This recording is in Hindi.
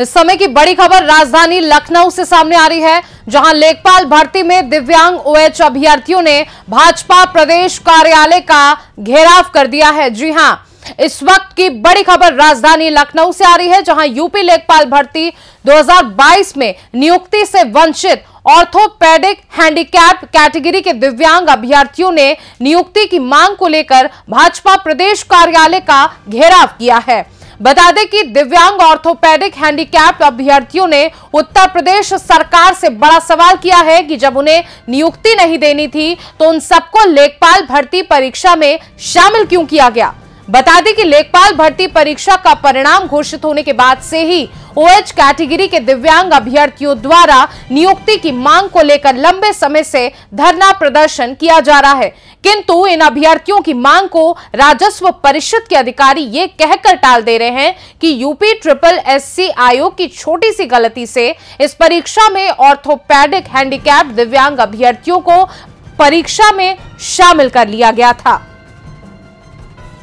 इस समय की बड़ी खबर राजधानी लखनऊ से सामने आ रही है जहां लेखपाल भर्ती में दिव्यांग ओएच अभ्यर्थियों ने भाजपा प्रदेश कार्यालय का घेराव कर दिया है जी हां इस वक्त की बड़ी खबर राजधानी लखनऊ से आ रही है जहां यूपी लेखपाल भर्ती 2022 में नियुक्ति से वंचित ऑर्थोपेडिक हैंडीकैप कैटेगरी के दिव्यांग अभ्यर्थियों ने नियुक्ति की मांग को लेकर भाजपा प्रदेश कार्यालय का घेराव किया है बता दें कि दिव्यांग ऑर्थोपेडिक हैंडीकैप अभ्यर्थियों ने उत्तर प्रदेश सरकार से बड़ा सवाल किया है कि जब उन्हें नियुक्ति नहीं देनी थी तो उन सबको लेखपाल भर्ती परीक्षा में शामिल क्यों किया गया बता दें कि लेखपाल भर्ती परीक्षा का परिणाम घोषित होने के बाद से ही ओएच कैटेगरी के दिव्यांग अभ्यर्थियों द्वारा नियुक्ति की मांग को लेकर लंबे समय से धरना प्रदर्शन किया जा रहा है किंतु इन अभ्यर्थियों की मांग को राजस्व परिषद के अधिकारी ये कहकर टाल दे रहे हैं कि यूपी ट्रिपल एससी आयोग की छोटी सी गलती से इस परीक्षा में ऑर्थोपैडिक हैंडीकैप दिव्यांग अभ्यर्थियों को परीक्षा में शामिल कर लिया गया था